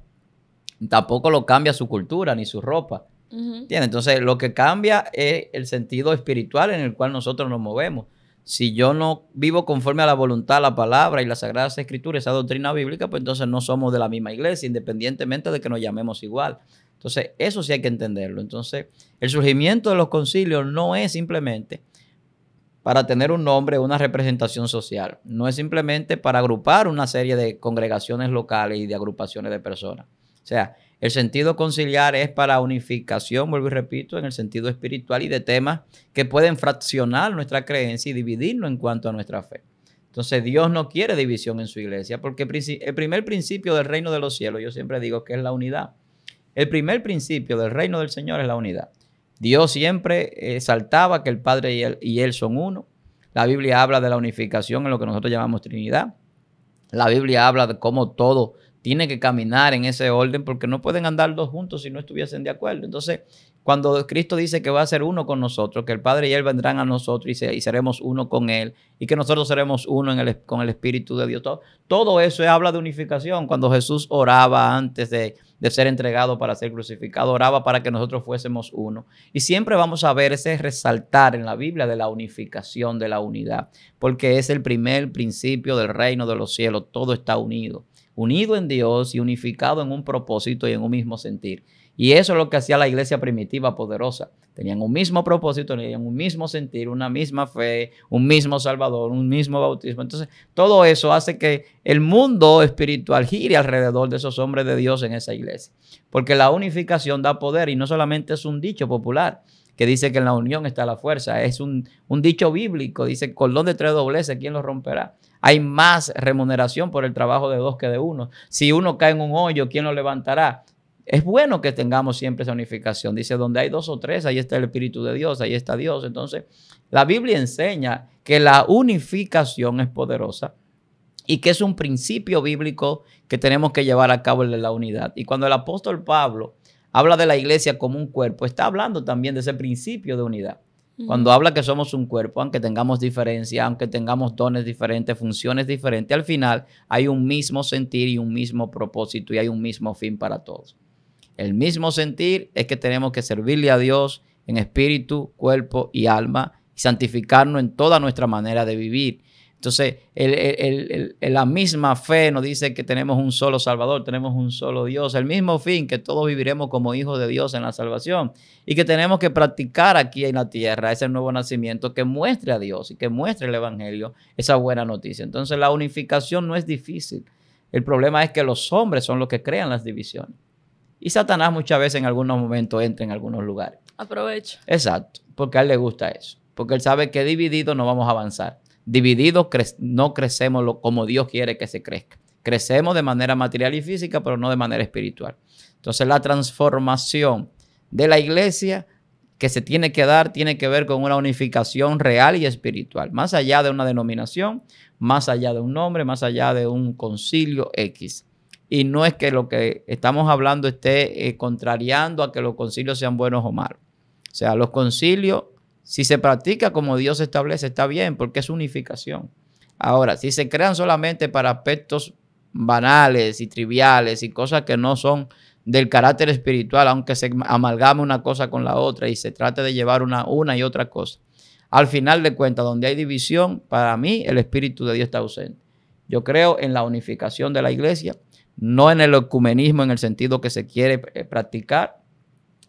tampoco lo cambia su cultura ni su ropa. Entonces lo que cambia es el sentido espiritual en el cual nosotros nos movemos. Si yo no vivo conforme a la voluntad, la palabra y las sagradas escrituras, esa doctrina bíblica, pues entonces no somos de la misma iglesia, independientemente de que nos llamemos igual. Entonces, eso sí hay que entenderlo. Entonces, el surgimiento de los concilios no es simplemente para tener un nombre, una representación social. No es simplemente para agrupar una serie de congregaciones locales y de agrupaciones de personas. O sea, el sentido conciliar es para unificación, vuelvo y repito, en el sentido espiritual y de temas que pueden fraccionar nuestra creencia y dividirnos en cuanto a nuestra fe. Entonces Dios no quiere división en su iglesia, porque el primer principio del reino de los cielos, yo siempre digo que es la unidad. El primer principio del reino del Señor es la unidad. Dios siempre exaltaba que el Padre y él, y él son uno. La Biblia habla de la unificación en lo que nosotros llamamos Trinidad. La Biblia habla de cómo todo tiene que caminar en ese orden porque no pueden andar dos juntos si no estuviesen de acuerdo. Entonces, cuando Cristo dice que va a ser uno con nosotros, que el Padre y Él vendrán a nosotros y, seremos uno con Él, y que nosotros seremos uno con el Espíritu de Dios, todo, eso habla de unificación. Cuando Jesús oraba antes de, de ser entregado para ser crucificado, oraba para que nosotros fuésemos uno. Y siempre vamos a ver ese resaltar en la Biblia de la unificación, de la unidad, porque es el primer principio del reino de los cielos, todo está unido unido en Dios y unificado en un propósito y en un mismo sentir. Y eso es lo que hacía la iglesia primitiva poderosa. Tenían un mismo propósito, tenían un mismo sentir, una misma fe, un mismo Salvador, un mismo bautismo. Entonces, todo eso hace que el mundo espiritual gire alrededor de esos hombres de Dios en esa iglesia. Porque la unificación da poder y no solamente es un dicho popular que dice que en la unión está la fuerza. Es un, dicho bíblico, dice, cordón de tres dobleces, ¿quién lo romperá? Hay más remuneración por el trabajo de dos que de uno. Si uno cae en un hoyo, ¿quién lo levantará? Es bueno que tengamos siempre esa unificación. Dice, donde hay dos o tres, ahí está el Espíritu de Dios, ahí está Dios. Entonces, la Biblia enseña que la unificación es poderosa y que es un principio bíblico que tenemos que llevar a cabo el de la unidad. Y cuando el apóstol Pablo habla de la iglesia como un cuerpo, está hablando también de ese principio de unidad. Cuando habla que somos un cuerpo, aunque tengamos diferencia, aunque tengamos dones diferentes, funciones diferentes, al final hay un mismo sentir y un mismo propósito y hay un mismo fin para todos. El mismo sentir es que tenemos que servirle a Dios en espíritu, cuerpo y alma y santificarnos en toda nuestra manera de vivir. Entonces, la misma fe nos dice que tenemos un solo Salvador, tenemos un solo Dios, el mismo fin, que todos viviremos como hijos de Dios en la salvación y que tenemos que practicar aquí en la tierra ese nuevo nacimiento que muestre a Dios y que muestre el Evangelio, esa buena noticia. Entonces, la unificación no es difícil. El problema es que los hombres son los que crean las divisiones. Y Satanás muchas veces en algunos momentos entra en algunos lugares. Aprovecha. Exacto, porque a él le gusta eso, porque él sabe que dividido no vamos a avanzar. Divididos no crecemos lo, como Dios quiere que se crezca. Crecemos de manera material y física, pero no de manera espiritual. Entonces la transformación de la iglesia que se tiene que dar tiene que ver con una unificación real y espiritual, más allá de una denominación, más allá de un nombre, más allá de un concilio X. Y no es que lo que estamos hablando esté eh, contrariando a que los concilios sean buenos o malos. O sea, los concilios si se practica como Dios establece, está bien, porque es unificación. Ahora, si se crean solamente para aspectos banales y triviales y cosas que no son del carácter espiritual, aunque se amalgame una cosa con la otra y se trate de llevar una, una y otra cosa. Al final de cuentas, donde hay división, para mí el Espíritu de Dios está ausente. Yo creo en la unificación de la iglesia, no en el ecumenismo en el sentido que se quiere eh, practicar,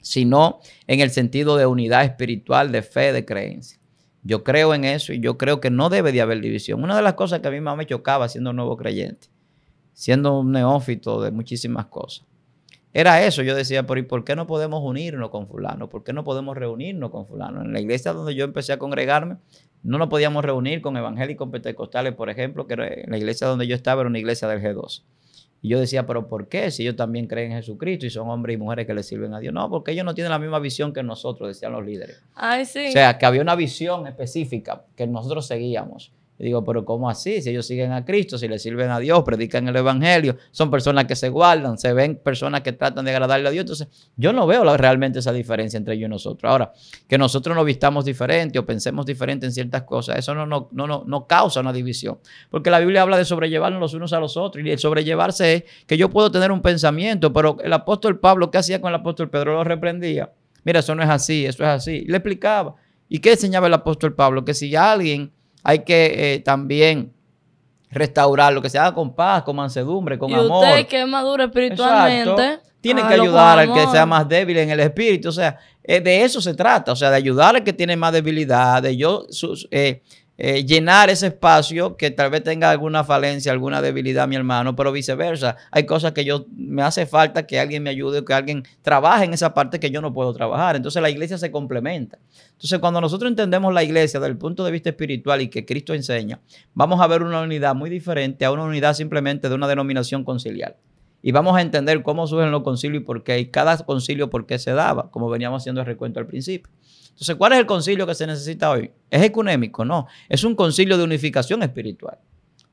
sino en el sentido de unidad espiritual, de fe, de creencia. Yo creo en eso y yo creo que no debe de haber división. Una de las cosas que a mí más me chocaba siendo nuevo creyente, siendo un neófito de muchísimas cosas, era eso. Yo decía, ¿por, ¿por qué no podemos unirnos con fulano? ¿Por qué no podemos reunirnos con fulano? En la iglesia donde yo empecé a congregarme, no nos podíamos reunir con evangélicos pentecostales, por ejemplo, que la iglesia donde yo estaba era una iglesia del G2. Y yo decía, pero ¿por qué? Si ellos también creen en Jesucristo y son hombres y mujeres que le sirven a Dios. No, porque ellos no tienen la misma visión que nosotros, decían los líderes. Ay, sí. O sea, que había una visión específica que nosotros seguíamos digo, pero ¿cómo así? Si ellos siguen a Cristo, si le sirven a Dios, predican el Evangelio, son personas que se guardan, se ven personas que tratan de agradarle a Dios. Entonces, yo no veo realmente esa diferencia entre ellos y nosotros. Ahora, que nosotros nos vistamos diferente o pensemos diferente en ciertas cosas, eso no, no, no, no causa una división. Porque la Biblia habla de sobrellevarnos los unos a los otros. Y el sobrellevarse es que yo puedo tener un pensamiento, pero el apóstol Pablo, ¿qué hacía con el apóstol Pedro? Lo reprendía. Mira, eso no es así, eso es así. Le explicaba. ¿Y qué enseñaba el apóstol Pablo? Que si alguien hay que eh, también restaurar lo que se haga con paz, con mansedumbre, con y Usted que es espiritualmente. Tiene que ayudar al que sea más débil en el espíritu. O sea, eh, de eso se trata. O sea, de ayudar al que tiene más debilidad, de yo sus, eh, eh, llenar ese espacio que tal vez tenga alguna falencia, alguna debilidad, mi hermano, pero viceversa. Hay cosas que yo me hace falta que alguien me ayude, que alguien trabaje en esa parte que yo no puedo trabajar. Entonces la iglesia se complementa. Entonces cuando nosotros entendemos la iglesia desde el punto de vista espiritual y que Cristo enseña, vamos a ver una unidad muy diferente a una unidad simplemente de una denominación conciliar. Y vamos a entender cómo surgen los concilios y por qué, y cada concilio por qué se daba, como veníamos haciendo el recuento al principio. Entonces, ¿cuál es el concilio que se necesita hoy? ¿Es ecunémico, No, es un concilio de unificación espiritual,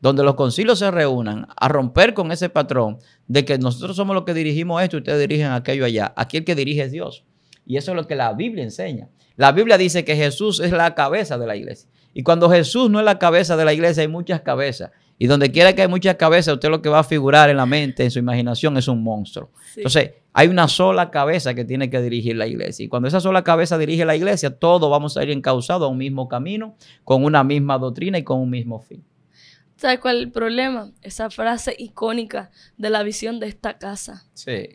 donde los concilios se reúnan a romper con ese patrón de que nosotros somos los que dirigimos esto, ustedes dirigen aquello allá. Aquí el que dirige es Dios. Y eso es lo que la Biblia enseña. La Biblia dice que Jesús es la cabeza de la iglesia. Y cuando Jesús no es la cabeza de la iglesia, hay muchas cabezas. Y donde quiera que hay muchas cabezas, usted lo que va a figurar en la mente, en su imaginación, es un monstruo. Entonces, hay una sola cabeza que tiene que dirigir la iglesia. Y cuando esa sola cabeza dirige la iglesia, todos vamos a ir encauzados a un mismo camino, con una misma doctrina y con un mismo fin. ¿Sabes cuál es el problema? Esa frase icónica de la visión de esta casa. Sí.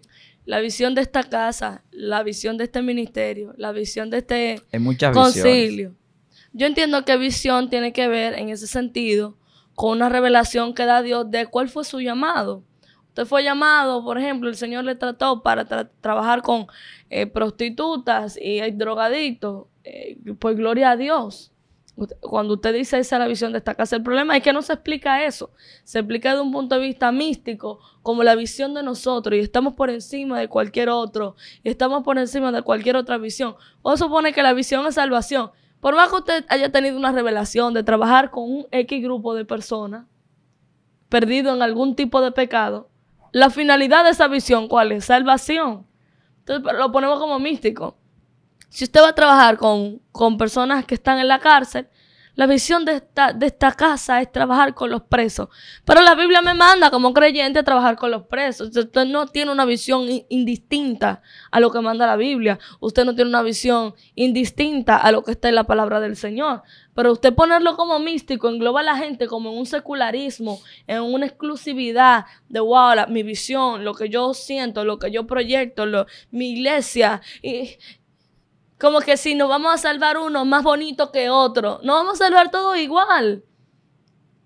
La visión de esta casa, la visión de este ministerio, la visión de este concilio. Yo entiendo que visión tiene que ver en ese sentido con una revelación que da Dios de cuál fue su llamado fue llamado, por ejemplo, el señor le trató para trabajar con eh, prostitutas y drogadictos. Eh, pues gloria a Dios. Cuando usted dice esa es la visión de esta casa, el problema es que no se explica eso. Se explica de un punto de vista místico, como la visión de nosotros, y estamos por encima de cualquier otro, y estamos por encima de cualquier otra visión. O supone que la visión es salvación. Por más que usted haya tenido una revelación de trabajar con un X grupo de personas perdido en algún tipo de pecado, la finalidad de esa visión, ¿cuál es? Salvación. Entonces lo ponemos como místico. Si usted va a trabajar con, con personas que están en la cárcel, la visión de esta, casa es trabajar con los presos. Pero la Biblia me manda como creyente a trabajar con los presos. Usted no tiene una visión indistinta a lo que manda la Biblia. Usted no tiene una visión indistinta a lo que está en la palabra del Señor. Pero usted ponerlo como místico engloba a la gente como en un secularismo, en una exclusividad de wow, mi visión, lo que yo siento, lo que yo proyecto, lo, mi iglesia. Y, como que si nos vamos a salvar uno más bonito que otro, no vamos a salvar todo igual.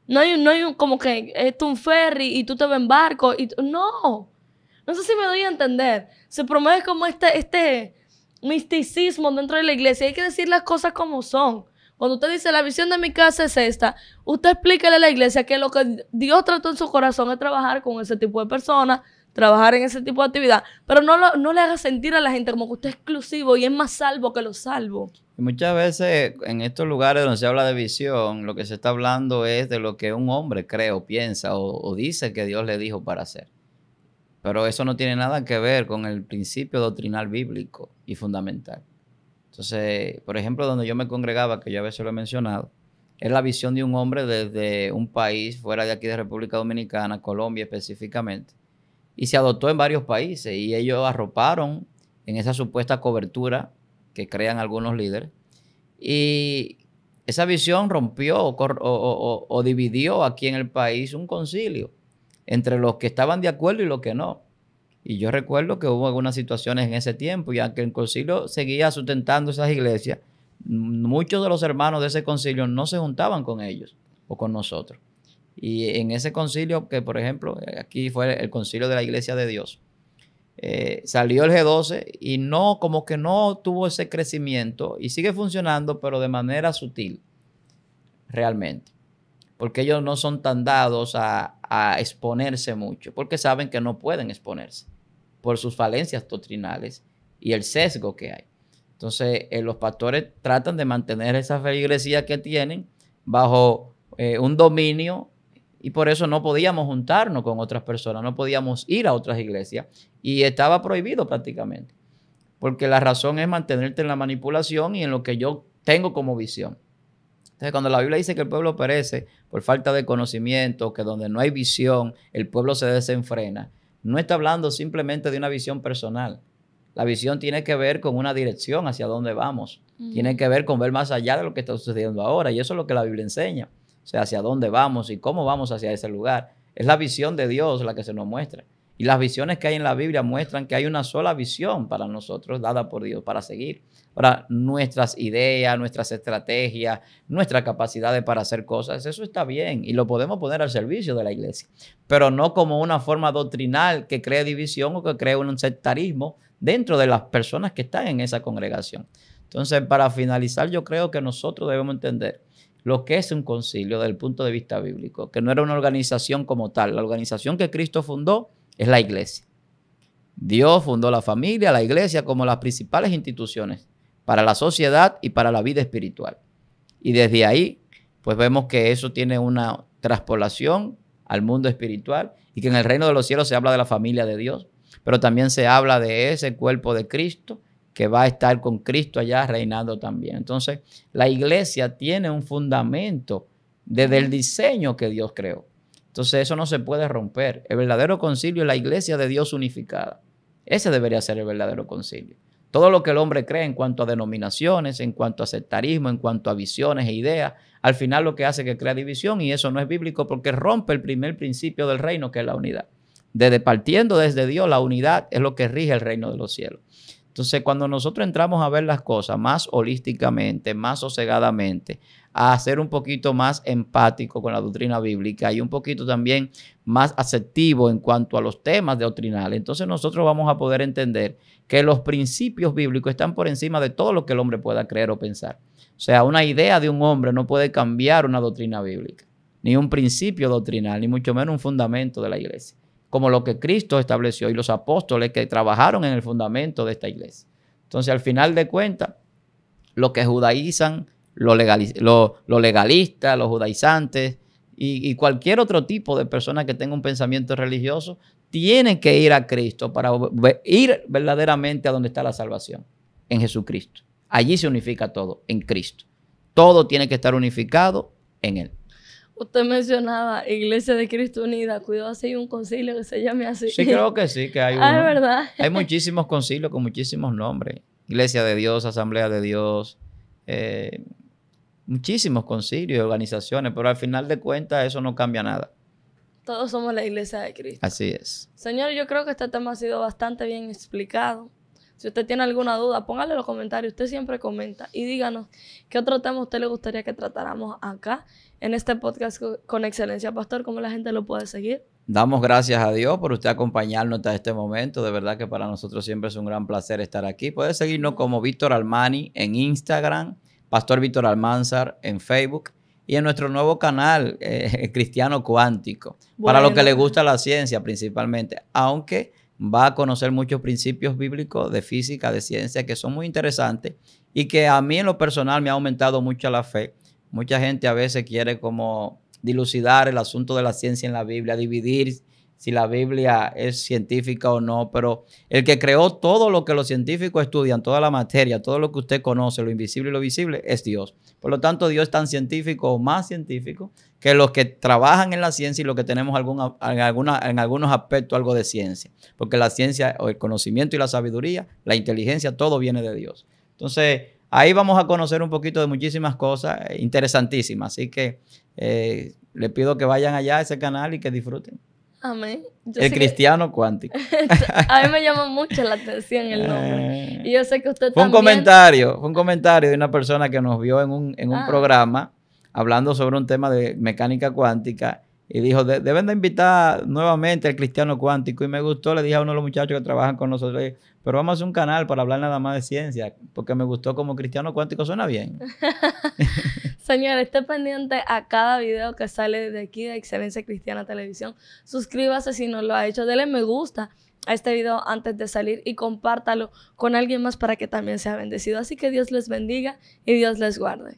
No hay, hay como que es un ferry y tú te ves en barco. Y no. No sé si me doy a entender. Se promueve como este, este misticismo dentro de la iglesia. Hay que decir las cosas como son. Cuando usted dice la visión de mi casa es esta, usted explícale a la iglesia que lo que Dios trató en su corazón es trabajar con ese tipo de personas trabajar en ese tipo de actividad, pero no, no le haga sentir a la gente como que usted es exclusivo y es más salvo que lo salvo. muchas veces en estos lugares donde se habla de visión, lo que se está hablando es de lo que un hombre cree o piensa o, dice que Dios le dijo para hacer. Pero eso no tiene nada que ver con el principio doctrinal bíblico y fundamental. Entonces, por ejemplo, donde yo me congregaba, que yo a veces lo he mencionado, es la visión de un hombre desde un país fuera de aquí de República Dominicana, Colombia específicamente, y se adoptó en varios países y ellos arroparon en esa supuesta cobertura que crean algunos líderes. Y esa visión rompió o, dividió aquí en el país un concilio entre los que estaban de acuerdo y los que no. Y yo recuerdo que hubo algunas situaciones en ese tiempo, y aunque el concilio seguía sustentando esas iglesias, muchos de los hermanos de ese concilio no se juntaban con ellos o con nosotros. Y en ese concilio, que por ejemplo, eh, aquí fue el concilio de la Iglesia de Dios, eh, salió el G12 y no, como que no tuvo ese crecimiento y sigue funcionando, pero de manera sutil, realmente. Porque ellos no son tan dados a, exponerse mucho, porque saben que no pueden exponerse por sus falencias doctrinales y el sesgo que hay. Entonces, eh, los pastores tratan de mantener esa iglesia que tienen bajo un dominio y por eso no podíamos juntarnos con otras personas, no podíamos ir a otras iglesias y estaba prohibido prácticamente, porque la razón es mantenerte en la manipulación y en lo que yo tengo como visión. Entonces, cuando la Biblia dice que el pueblo perece por falta de conocimiento, que donde no hay visión, el pueblo se desenfrena, no está hablando simplemente de una visión personal. La visión tiene que ver con una dirección hacia dónde vamos. Tiene que ver con ver más allá de lo que está sucediendo ahora. Y eso es lo que la Biblia enseña. O sea, hacia dónde vamos y cómo vamos hacia ese lugar. Es la visión de Dios la que se nos muestra. Y las visiones que hay en la Biblia muestran que hay una sola visión para nosotros, dada por Dios, para seguir. Para nuestras ideas, nuestras estrategias, nuestras capacidades para hacer cosas, eso está bien y lo podemos poner al servicio de la iglesia, pero no como una forma doctrinal que cree división o que cree un sectarismo dentro de las personas que están en esa congregación. Entonces, para finalizar, yo creo que nosotros debemos entender lo que es un concilio desde el punto de vista bíblico, que no era una organización como tal. La organización que Cristo fundó es la iglesia. Dios fundó la familia, la iglesia, como las principales instituciones para la sociedad y para la vida espiritual. Y desde ahí, pues vemos que eso tiene una traspolación al mundo espiritual y que en el reino de los cielos se habla de la familia de Dios, pero también se habla de ese cuerpo de Cristo que va a estar con Cristo allá reinando también. Entonces, la iglesia tiene un fundamento desde el diseño que Dios creó. Entonces, eso no se puede romper. El verdadero concilio es la iglesia de Dios unificada. Ese debería ser el verdadero concilio. Todo lo que el hombre cree en cuanto a denominaciones, en cuanto a sectarismo, en cuanto a visiones e ideas, al final lo que hace es que crea división y eso no es bíblico porque rompe el primer principio del reino que es la unidad. Desde partiendo desde Dios, la unidad es lo que rige el reino de los cielos. Entonces, cuando nosotros entramos a ver las cosas más holísticamente, más sosegadamente, a ser un poquito más empático con la doctrina bíblica y un poquito también más aceptivo en cuanto a los temas doctrinales, entonces nosotros vamos a poder entender que los principios bíblicos están por encima de todo lo que el hombre pueda creer o pensar. O sea, una idea de un hombre no puede cambiar una doctrina bíblica, ni un principio doctrinal, ni mucho menos un fundamento de la iglesia como lo que Cristo estableció y los apóstoles que trabajaron en el fundamento de esta iglesia. Entonces, al final de cuentas, lo que judaizan, los lo, legalistas, los judaizantes y, y, cualquier otro tipo de persona que tenga un pensamiento religioso, tienen que ir a Cristo para ir verdaderamente a donde está la salvación, en Jesucristo. Allí se unifica todo, en Cristo. Todo tiene que estar unificado en Él. Usted mencionaba Iglesia de Cristo Unida. Cuidado si hay un concilio que se llame así. Sí, creo que sí, que hay ah, uno. verdad. Hay muchísimos concilios con muchísimos nombres. Iglesia de Dios, Asamblea de Dios, eh, muchísimos concilios y organizaciones, pero al final de cuentas eso no cambia nada. Todos somos la Iglesia de Cristo. Así es. Señor, yo creo que este tema ha sido bastante bien explicado. Si usted tiene alguna duda, póngale en los comentarios. Usted siempre comenta y díganos qué otro tema usted le gustaría que tratáramos acá en este podcast con excelencia, Pastor, ¿cómo la gente lo puede seguir? Damos gracias a Dios por usted acompañarnos hasta este momento. De verdad que para nosotros siempre es un gran placer estar aquí. Puede seguirnos como Víctor Almani en Instagram, Pastor Víctor Almanzar en Facebook y en nuestro nuevo canal eh, Cristiano Cuántico, para lo que le gusta la ciencia principalmente, aunque va a conocer muchos principios bíblicos de física, de ciencia, que son muy interesantes y que a mí en lo personal me ha aumentado mucho la fe mucha gente a veces quiere como dilucidar el asunto de la ciencia en la Biblia, dividir si la Biblia es científica o no, pero el que creó todo lo que los científicos estudian, toda la materia, todo lo que usted conoce, lo invisible y lo visible, es Dios. Por lo tanto, Dios es tan científico o más científico que los que trabajan en la ciencia y los que tenemos algún, en, alguna, en algunos aspectos algo de ciencia, porque la ciencia o el conocimiento y la sabiduría, la inteligencia, todo viene de Dios. Entonces, Ahí vamos a conocer un poquito de muchísimas cosas eh, interesantísimas. Así que eh, les pido que vayan allá a ese canal y que disfruten. Amén. el cristiano cuántico. a mí me llama mucho la atención el nombre. Eh, y yo sé que usted fue Un comentario, fue un comentario de una persona que nos vio en un, en un ah. programa hablando sobre un tema de mecánica cuántica y dijo, deben de invitar nuevamente al cristiano cuántico. Y me gustó, le dije a uno de los muchachos que trabajan con nosotros, pero vamos a hacer un canal para hablar nada más de ciencia, porque me gustó como cristiano cuántico suena bien. Señor, esté pendiente a cada video que sale de aquí de Excelencia Cristiana Televisión. Suscríbase si no lo ha hecho, dele me gusta a este video antes de salir y compártalo con alguien más para que también sea bendecido. Así que Dios les bendiga y Dios les guarde.